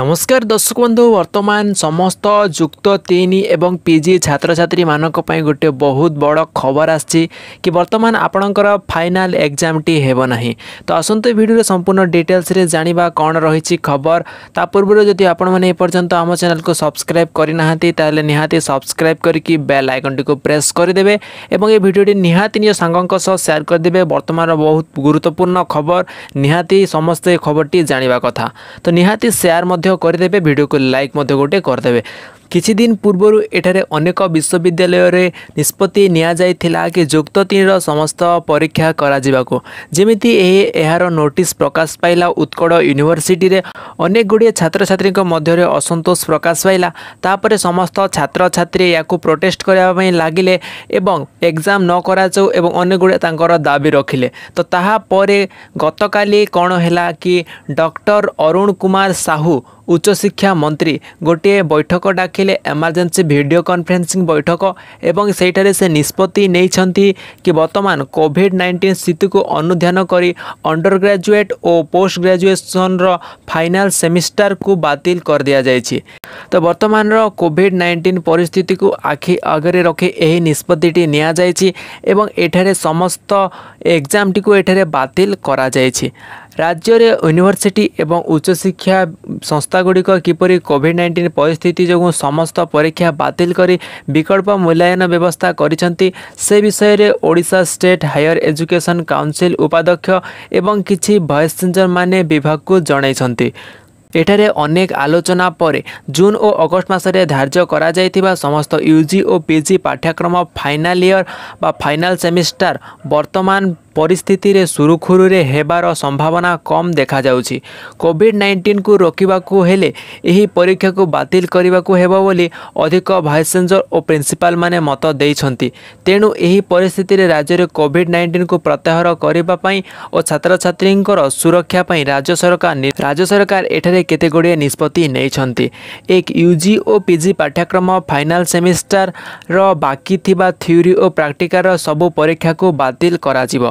নমস্কার দর্শক বন্ধু বর্তমান সমস্ত যুক্ত তিন এবং পিজি ছাত্রছাত্রী মানক পাই গোটে বহুত বড় খবর আসছে কি বর্তমান আপনার ফাইনাল এক্সামটি হেব না তো আসন্তু ভিডিওর সম্পূর্ণ ডিটেলসরে জাঁয়া কণ রয়েছে খবর তা পূর্ব যদি আপনার এপর্যন্ত আম চ্যানেলকে সবসক্রাইব করে না তাহলে নিহতি সবসক্রাইব করি বেল আইকনটি প্রেস করেদেবে এবং এই ভিডিওটি নিহতি নিজ সাঙ্গঙ্ সহ সেয়ার করেদেবে বর্তমান বহুত গুরুত্বপূর্ণ খবর নিহতি সমস্ত খবরটি জাঁয়া কথা তো নিহতি সেয়ার মধ্যে କରିଦେବେ ଭିଡ଼ିଓକୁ ଲାଇକ୍ ମଧ୍ୟ ଗୋଟେ କରିଦେବେ କିଛିଦିନ ପୂର୍ବରୁ ଏଠାରେ ଅନେକ ବିଶ୍ୱବିଦ୍ୟାଳୟରେ ନିଷ୍ପତ୍ତି ନିଆଯାଇଥିଲା କି ଯୁକ୍ତ ତିନିର ସମସ୍ତ ପରୀକ୍ଷା କରାଯିବାକୁ ଯେମିତି ଏହି ଏହାର ନୋଟିସ୍ ପ୍ରକାଶ ପାଇଲା ଉତ୍କଳ ୟୁନିଭର୍ସିଟିରେ ଅନେକ ଗୁଡ଼ିଏ ଛାତ୍ରଛାତ୍ରୀଙ୍କ ମଧ୍ୟରେ ଅସନ୍ତୋଷ ପ୍ରକାଶ ପାଇଲା ତାପରେ ସମସ୍ତ ଛାତ୍ରଛାତ୍ରୀ ଏହାକୁ ପ୍ରୋଟେଷ୍ଟ କରିବା ପାଇଁ ଲାଗିଲେ ଏବଂ ଏକ୍ଜାମ୍ ନ କରାଯାଉ ଏବଂ ଅନେକ ଗୁଡ଼ିଏ ତାଙ୍କର ଦାବି ରଖିଲେ ତ ତାହାପରେ ଗତକାଲି କ'ଣ ହେଲା କି ଡକ୍ଟର ଅରୁଣ କୁମାର ସାହୁ উচ্চশিক্ষা মন্ত্রী গোটিয়ে বৈঠক ডাকিলে এমার্জেন্সি ভিডিও কনফরেন্সিং বৈঠক এবং সেইটারে সে নিষ্পতি নিয়েছেন কি বর্তমান কোভিড নাইন্টিন স্থিতিকে অনুধ্যান করে অন্ডর গ্রাজুয়েট ও পোস্ট গ্রাজুয়েসনর ফাইনাল সেমিস্টার কু বাতিল করে দিয়া যাই তো বর্তমান কোভিড নাইন্টিন পরিস্থিতি আখি আগে রখি এই নিষ্পতিটি নিয়া যাই এবং এখানে সমস্ত এক্সামটি এখানে বাতিল করা যাই ରାଜ୍ୟରେ ୟୁନିଭର୍ସିଟି ଏବଂ ଉଚ୍ଚଶିକ୍ଷା ସଂସ୍ଥାଗୁଡ଼ିକ କିପରି କୋଭିଡ୍ ନାଇଣ୍ଟିନ୍ ପରିସ୍ଥିତି ଯୋଗୁଁ ସମସ୍ତ ପରୀକ୍ଷା ବାତିଲ କରି ବିକଳ୍ପ ମୂଲ୍ୟାୟନ ବ୍ୟବସ୍ଥା କରିଛନ୍ତି ସେ ବିଷୟରେ Odisha state higher education council ଉପାଧ୍ୟକ୍ଷ ଏବଂ କିଛି ଭଏସ୍ ଚେଞ୍ଜରମାନେ ବିଭାଗକୁ ଜଣାଇଛନ୍ତି ଏଠାରେ ଅନେକ ଆଲୋଚନା ପରେ ଜୁନ୍ ଓ ଅଗଷ୍ଟ ମାସରେ ଧାର୍ଯ୍ୟ କରାଯାଇଥିବା ସମସ୍ତ ୟୁ ଜି ଓ ପି ଜି ପାଠ୍ୟକ୍ରମ ଫାଇନାଲ୍ ଇୟର୍ ବା ଫାଇନାଲ୍ ସେମିଷ୍ଟାର ବର୍ତ୍ତମାନ ପରିସ୍ଥିତିରେ ସୁରୁଖୁରୁରେ ହେବାର ସମ୍ଭାବନା କମ୍ ଦେଖାଯାଉଛି କୋଭିଡ୍ ନାଇଣ୍ଟିନ୍କୁ ରୋକିବାକୁ ହେଲେ ଏହି ପରୀକ୍ଷାକୁ ବାତିଲ କରିବାକୁ ହେବ ବୋଲି ଅଧିକ ଭାଇସେନ୍ସର ଓ ପ୍ରିନ୍ସିପାଲମାନେ ମତ ଦେଇଛନ୍ତି ତେଣୁ ଏହି ପରିସ୍ଥିତିରେ ରାଜ୍ୟରେ କୋଭିଡ୍ ନାଇଣ୍ଟିନ୍କୁ ପ୍ରତ୍ୟାହାର କରିବା ପାଇଁ ଓ ଛାତ୍ରଛାତ୍ରୀଙ୍କର ସୁରକ୍ଷା ପାଇଁ ରାଜ୍ୟ ସରକାର ରାଜ୍ୟ ସରକାର ଏଠାରେ କେତେଗୁଡ଼ିଏ ନିଷ୍ପତ୍ତି ନେଇଛନ୍ତି ଏକ ୟୁଜି ଓ ପିଜି ପାଠ୍ୟକ୍ରମ ଫାଇନାଲ୍ ସେମିଷ୍ଟାରର ବାକି ଥିବା ଥିଓରି ଓ ପ୍ରାକ୍ଟିକାଲର ସବୁ ପରୀକ୍ଷାକୁ ବାତିଲ କରାଯିବ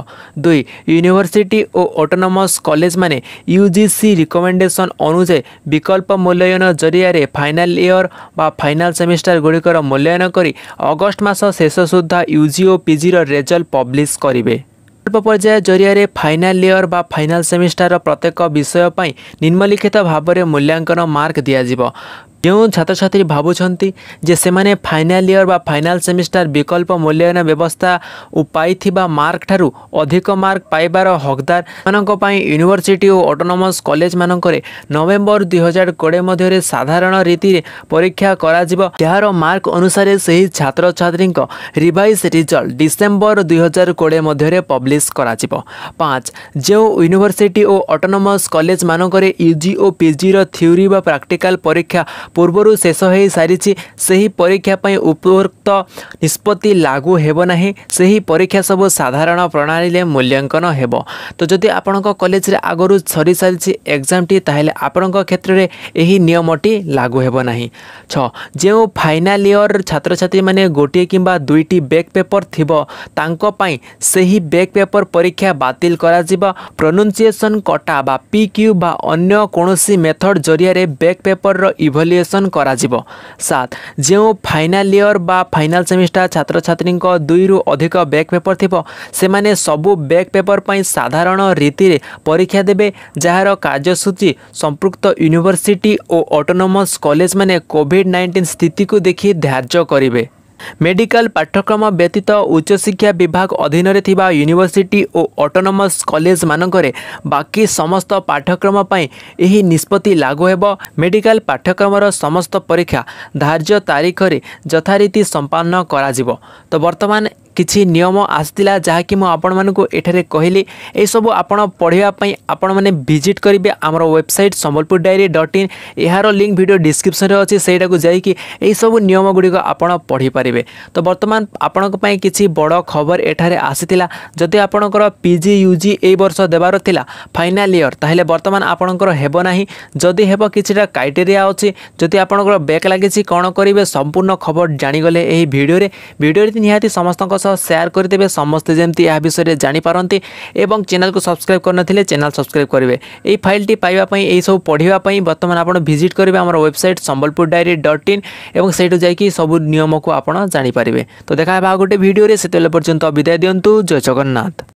दुई युनिभर्सिटी अटोनोमस कलेज माने युजिसि रिकमेन्डेसन अनुसार बिकल्प मूल्यायन जरियरे फाइनाल इयर बा फाइनाल समिष्टार गुडिकर मूल्यायन करी अगस्ट मास शेषा युजिओ पिजि र लेजल्ट पब्लिस गरे वर्प पर्याय ज फाइनाल इयर बा फाइनाल सेमिस्टर प्रत्येक विषय पनि निम्नलिखित भावर मूल्याङ्कन मर्क दिव ଯେଉଁ ଛାତ୍ରଛାତ୍ରୀ ଭାବୁଛନ୍ତି ଯେ ସେମାନେ ଫାଇନାଲ୍ ଇୟର୍ ବା ଫାଇନାଲ୍ ସେମିଷ୍ଟାର ବିକଳ୍ପ ମୂଲ୍ୟାୟନ ବ୍ୟବସ୍ଥା ପାଇଥିବା ମାର୍କଠାରୁ ଅଧିକ ମାର୍କ ପାଇବାର ହକଦାର ମାନଙ୍କ ପାଇଁ ୟୁନିଭର୍ସିଟି ଓ ଅଟୋନମସ୍ କଲେଜମାନଙ୍କରେ ନଭେମ୍ବର ଦୁଇହଜାର କୋଡ଼ିଏ ମଧ୍ୟରେ ସାଧାରଣ ରୀତିରେ ପରୀକ୍ଷା କରାଯିବ ଯାହାର ମାର୍କ ଅନୁସାରେ ସେହି ଛାତ୍ରଛାତ୍ରୀଙ୍କ ରିଭାଇଜ୍ ରିଜଲ୍ଟ ଡିସେମ୍ବର ଦୁଇହଜାର କୋଡ଼ିଏ ମଧ୍ୟରେ ପବ୍ଲିଶ୍ କରାଯିବ ପାଞ୍ଚ ଯେଉଁ ୟୁନିଭର୍ସିଟି ଓ ଅଟୋନମସ୍ କଲେଜମାନଙ୍କରେ ୟୁଜି ଓ ପିଜିର ଥିଓରି ବା ପ୍ରାକ୍ଟିକାଲ ପରୀକ୍ଷା ପୂର୍ବରୁ ଶେଷ ହୋଇସାରିଛି ସେହି ପରୀକ୍ଷା ପାଇଁ ଉପରୋକ୍ତ ନିଷ୍ପତ୍ତି ଲାଗୁ ହେବ ନାହିଁ ସେହି ପରୀକ୍ଷା ସବୁ ସାଧାରଣ ପ୍ରଣାଳୀରେ ମୂଲ୍ୟାଙ୍କନ ହେବ ତ ଯଦି ଆପଣଙ୍କ କଲେଜରେ ଆଗରୁ ସରିସାରିଛି ଏକ୍ଜାମ୍ଟି ତାହେଲେ ଆପଣଙ୍କ କ୍ଷେତ୍ରରେ ଏହି ନିୟମଟି ଲାଗୁ ହେବ ନାହିଁ ଛଅ ଯେଉଁ ଫାଇନାଲ୍ ଇୟର୍ ଛାତ୍ରଛାତ୍ରୀମାନେ ଗୋଟିଏ କିମ୍ବା ଦୁଇଟି ବ୍ୟାକ୍ ପେପର୍ ଥିବ ତାଙ୍କ ପାଇଁ ସେହି ବ୍ୟାକ୍ ପେପର୍ ପରୀକ୍ଷା ବାତିଲ କରାଯିବ ପ୍ରନଉନ୍ସିଏସନ୍ କଟା ବା ପି କ୍ୟୁ ବା ଅନ୍ୟ କୌଣସି ମେଥଡ଼ ଜରିଆରେ ବ୍ୟାକ୍ ପେପର୍ର ଇଭଲ୍ୟୁଏସନ୍ ভ্যালুয়েসন করা সাত যে ফাইনাল ইয়ার বা ফাইনাল সেমিস্টার ছাত্রছাত্রী দুই রু অধিক ব্যাক পেপর থিব সেমানে সবু ব্যাক পেপর পাই সাধারণ রীতিরে পরীক্ষা দেবে যার কার্যসূচী সম্পৃক্ত ইউনিভার্সিটি ও অটোনোমস কলেজ মানে কোভিড নাইন্টিন স্থিতিকে দেখি ধার্য করিবে ମେଡିକାଲ ପାଠ୍ୟକ୍ରମ ବ୍ୟତୀତ ଉଚ୍ଚଶିକ୍ଷା ବିଭାଗ ଅଧୀନରେ ଥିବା ୟୁନିଭର୍ସିଟି ଓ ଅଟୋନମସ୍ କଲେଜମାନଙ୍କରେ ବାକି ସମସ୍ତ ପାଠ୍ୟକ୍ରମ ପାଇଁ ଏହି ନିଷ୍ପତ୍ତି ଲାଗୁ ହେବ ମେଡିକାଲ ପାଠ୍ୟକ୍ରମର ସମସ୍ତ ପରୀକ୍ଷା ଧାର୍ଯ୍ୟ ତାରିଖରେ ଯଥାରୀତି ସମ୍ପନ୍ନ କରାଯିବ ତ ବର୍ତ୍ତମାନ କିଛି ନିୟମ ଆସିଥିଲା ଯାହାକି ମୁଁ ଆପଣମାନଙ୍କୁ ଏଠାରେ କହିଲି ଏସବୁ ଆପଣ ପଢ଼ିବା ପାଇଁ ଆପଣମାନେ ଭିଜିଟ୍ କରିବେ ଆମର website Sambalpur diary dot in ଏହାର ଲିଙ୍କ୍ ଭିଡ଼ିଓ ଡିସ୍କ୍ରିପ୍ସନ୍ରେ ଅଛି ସେଇଟାକୁ ଯାଇକି ଏହିସବୁ ନିୟମଗୁଡ଼ିକ ଆପଣ ପଢ଼ିପାରିବେ ତ ବର୍ତ୍ତମାନ ଆପଣଙ୍କ ପାଇଁ କିଛି ବଡ଼ ଖବର ଏଠାରେ ଆସିଥିଲା ଯଦି ଆପଣଙ୍କର ପି ଜି ୟୁ ଜି ଏଇ ବର୍ଷ ଦେବାର ଥିଲା ଫାଇନାଲ୍ ଇୟର୍ ତାହେଲେ ବର୍ତ୍ତମାନ ଆପଣଙ୍କର ହେବ ନାହିଁ ଯଦି ହେବ କିଛିଟା କ୍ରାଇଟେରିଆ ଅଛି ଯଦି ଆପଣଙ୍କର ବ୍ୟାକ୍ ଲାଗିଛି କ'ଣ କରିବେ ସମ୍ପୂର୍ଣ୍ଣ ଖବର ଜାଣିଗଲେ ଏହି ଭିଡ଼ିଓରେ ଭିଡ଼ିଓଟି ନିହାତି ସମସ୍ତଙ୍କ সহ সেয়ার করে সমস্তে যেমি এ বিষয়ে জাঁপারতে এবং চ্যানেলকে সবসক্রাইব করে চ্যানেল সবসক্রাইব করবে এই ফাইলটি পাইবা এইসব পড়া বর্তমানে আপনার ভিজিট করবে আমার website Sambalpur diary dot in এবং সেইটু যাই সবু নিয়মক আপনার জাঁপারে তো দেখা হবে আগে গোটে ভিডিওরে সেতবে পর্যন্ত বিদায় দিও জয় জগন্নাথ